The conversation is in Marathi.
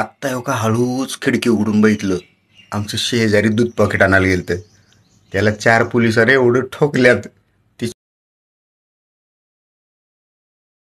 आत्ता एवढा हळूच खिडकी उघडून बघितलं आमचं शेजारी दूध पॉकेट आणायला गेलं त्याला चार पोलिसांनी एवढं ठोकल्यात